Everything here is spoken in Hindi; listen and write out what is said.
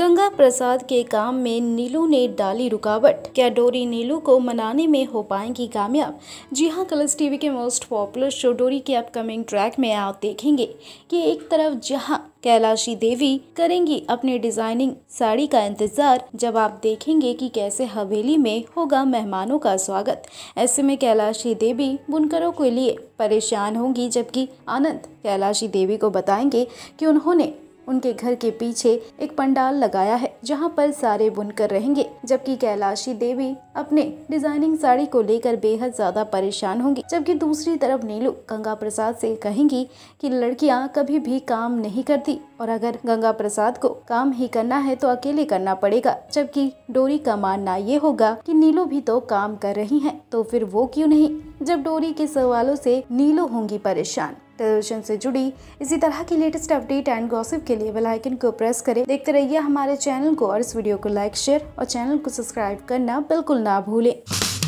गंगा प्रसाद के काम में नीलू ने डाली रुकावट क्या डोरी नीलू को मनाने में हो पाएंगी कामयाब जी हाँ कलर्स टीवी के मोस्ट पॉपुलर शो डोरी के अपकमिंग ट्रैक में आप देखेंगे कि एक तरफ जहाँ कैलाशी देवी करेंगी अपने डिजाइनिंग साड़ी का इंतजार जब आप देखेंगे कि कैसे हवेली में होगा मेहमानों का स्वागत ऐसे में कैलाशी देवी बुनकरों के लिए परेशान होंगी जबकि आनंद कैलाशी देवी को बताएंगे कि उन्होंने उनके घर के पीछे एक पंडाल लगाया है जहाँ पर सारे बुनकर रहेंगे जबकि कैलाशी देवी अपने डिजाइनिंग साड़ी को लेकर बेहद ज्यादा परेशान होंगी जबकि दूसरी तरफ नीलू गंगा प्रसाद से कहेंगी कि लड़कियां कभी भी काम नहीं करती और अगर गंगा प्रसाद को काम ही करना है तो अकेले करना पड़ेगा जबकि डोरी का मानना ये होगा की नीलू भी तो काम कर रही है तो फिर वो क्यूँ नहीं जब डोरी के सवालों से नीलो होंगी परेशान टेलीविजन से जुड़ी इसी तरह की लेटेस्ट अपडेट एंड गॉसिप के लिए बेलाइकन आइकन को प्रेस करें देखते रहिए हमारे चैनल को और इस वीडियो को लाइक शेयर और चैनल को सब्सक्राइब करना बिल्कुल ना भूलें